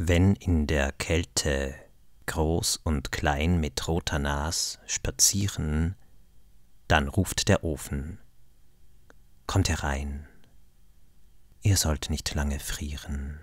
Wenn in der Kälte groß und klein mit roter Nas spazieren, dann ruft der Ofen. Kommt herein, ihr sollt nicht lange frieren.